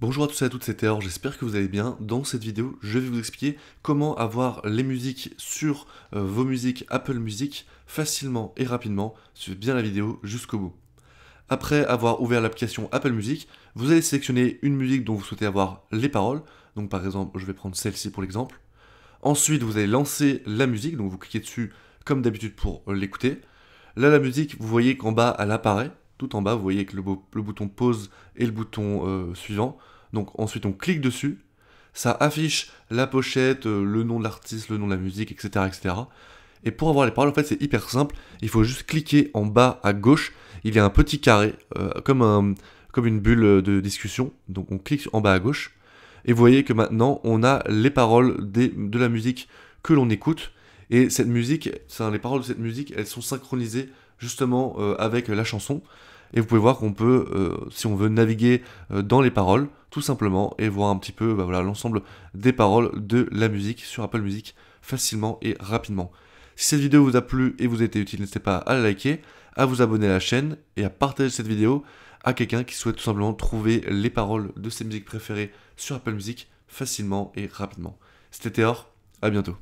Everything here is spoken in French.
Bonjour à tous et à toutes, c'est Théor, j'espère que vous allez bien. Dans cette vidéo, je vais vous expliquer comment avoir les musiques sur euh, vos musiques Apple Music facilement et rapidement. Suivez bien la vidéo jusqu'au bout. Après avoir ouvert l'application Apple Music, vous allez sélectionner une musique dont vous souhaitez avoir les paroles. Donc par exemple, je vais prendre celle-ci pour l'exemple. Ensuite, vous allez lancer la musique, donc vous cliquez dessus comme d'habitude pour l'écouter. Là, la musique, vous voyez qu'en bas, elle apparaît tout en bas, vous voyez que le, bouton pause et le bouton euh, suivant. Donc ensuite on clique dessus, ça affiche la pochette, euh, le nom de l'artiste, le nom de la musique, etc. etc. Et pour avoir les paroles, en fait, c'est hyper simple. Il faut juste cliquer en bas à gauche. Il y a un petit carré, euh, comme, comme une bulle de discussion. Donc on clique en bas à gauche. Et vous voyez que maintenant, on a les paroles de la musique que l'on écoute. Et cette musique, les paroles de cette musique, elles sont synchronisées justement euh, avec la chanson. Et vous pouvez voir qu'on peut, euh, si on veut, naviguer euh, dans les paroles, tout simplement, et voir un petit peu bah, voilà, l'ensemble des paroles de la musique sur Apple Music facilement et rapidement. Si cette vidéo vous a plu et vous a été utile, n'hésitez pas à la liker, à vous abonner à la chaîne et à partager cette vidéo à quelqu'un qui souhaite tout simplement trouver les paroles de ses musiques préférées sur Apple Music facilement et rapidement. C'était Théor, à bientôt.